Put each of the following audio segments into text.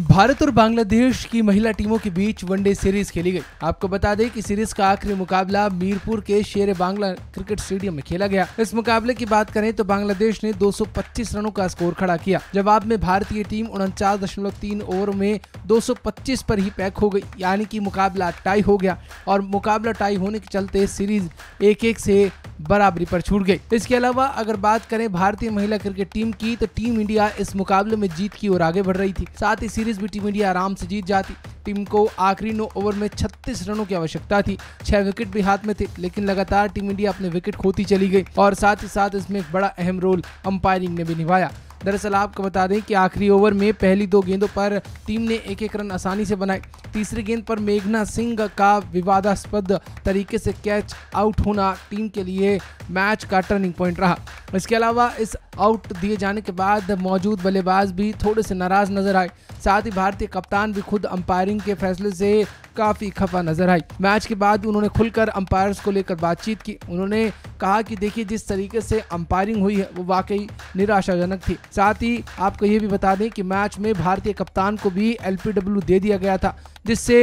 भारत और बांग्लादेश की महिला टीमों के बीच वनडे सीरीज खेली गई आपको बता दें कि सीरीज का आखिरी मुकाबला मीरपुर के शेर बांग्ला क्रिकेट स्टेडियम में खेला गया इस मुकाबले की बात करें तो बांग्लादेश ने 225 रनों का स्कोर खड़ा किया जवाब में भारतीय टीम उनचास ओवर में 225 पर ही पैक हो गई यानी की मुकाबला टाई हो गया और मुकाबला टाई होने के चलते सीरीज एक एक ऐसी बराबरी पर छूट गई इसके अलावा अगर बात करें भारतीय महिला क्रिकेट टीम की तो टीम इंडिया इस मुकाबले में जीत की ओर आगे बढ़ रही थी साथ ही सीरीज भी टीम इंडिया आराम से जीत जाती टीम को आखिरी नौ ओवर में 36 रनों की आवश्यकता थी छह विकेट भी हाथ में थे लेकिन लगातार टीम इंडिया अपने विकेट खोती चली गई और साथ ही साथ इसमें एक बड़ा अहम रोल अंपायरिंग ने भी निभाया दरअसल आपको बता दें कि आखिरी ओवर में पहली दो गेंदों पर टीम ने एक एक रन आसानी से बनाए तीसरी गेंद पर मेघना सिंह का विवादास्पद तरीके से कैच आउट होना टीम के लिए मैच का टर्निंग पॉइंट रहा इसके अलावा इस आउट दिए जाने के बाद मौजूद बल्लेबाज भी थोड़े से नाराज नजर आए साथ ही भारतीय कप्तान भी खुद अंपायरिंग के फैसले से काफी खफा नजर आई मैच के बाद उन्होंने खुलकर अंपायर्स को लेकर बातचीत की उन्होंने कहा कि देखिए जिस तरीके से अंपायरिंग हुई है वो वाकई निराशाजनक थी साथ ही आपको ये भी बता दें कि मैच में भारतीय कप्तान को भी एल दे दिया गया था जिससे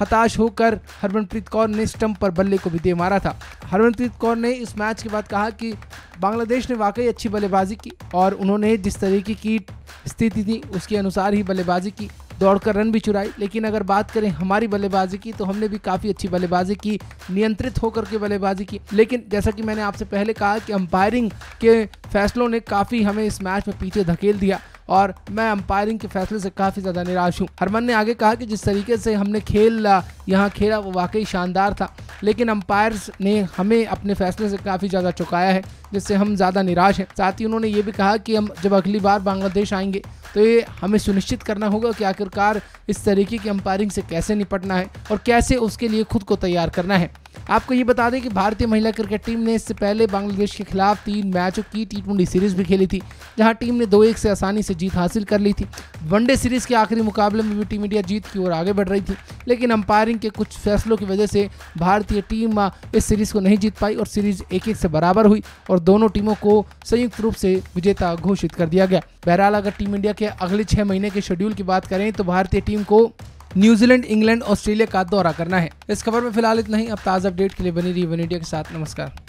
हताश होकर हरमनप्रीत कौर ने स्टंप पर बल्ले को भी दे मारा था हरमनप्रीत कौर ने इस मैच के बाद कहा कि बांग्लादेश ने वाकई अच्छी बल्लेबाजी की और उन्होंने जिस तरीके की स्थिति थी उसके अनुसार ही बल्लेबाजी की दौड़कर रन भी चुराई लेकिन अगर बात करें हमारी बल्लेबाजी की तो हमने भी काफ़ी अच्छी बल्लेबाजी की नियंत्रित होकर के बल्लेबाजी की लेकिन जैसा कि मैंने आपसे पहले कहा कि अंपायरिंग के फैसलों ने काफ़ी हमें इस मैच में पीछे धकेल दिया और मैं अंपायरिंग के फैसले से काफ़ी ज़्यादा निराश हूँ हरमन ने आगे कहा कि जिस तरीके से हमने खेल यहाँ खेला वो वाकई शानदार था लेकिन अंपायर्स ने हमें अपने फैसले से काफ़ी ज़्यादा चुकाया है जिससे हम ज़्यादा निराश हैं साथ ही उन्होंने ये भी कहा कि हम जब अगली बार बांग्लादेश आएंगे तो ये हमें सुनिश्चित करना होगा कि आखिरकार इस तरीके की अंपायरिंग से कैसे निपटना है और कैसे उसके लिए खुद को तैयार करना है आपको ये बता दें कि भारतीय महिला क्रिकेट टीम ने इससे पहले बांग्लादेश के खिलाफ तीन मैचों की टी ट्वेंटी सीरीज भी खेली थी जहां टीम ने दो एक से आसानी से जीत हासिल कर ली थी वनडे सीरीज के आखिरी मुकाबले में भी टीम इंडिया जीत की ओर आगे बढ़ रही थी लेकिन अंपायरिंग के कुछ फैसलों की वजह से भारतीय टीम इस सीरीज को नहीं जीत पाई और सीरीज एक एक से बराबर हुई और दोनों टीमों को संयुक्त रूप से विजेता घोषित कर दिया गया बहरहाल अगर टीम इंडिया के अगले छह महीने के शेड्यूल की बात करें तो भारतीय टीम को न्यूजीलैंड इंग्लैंड ऑस्ट्रेलिया का दौरा करना है इस खबर में फिलहाल इतना ही अब ताज़ा अपडेट के लिए बनी रही वन इंडिया के साथ नमस्कार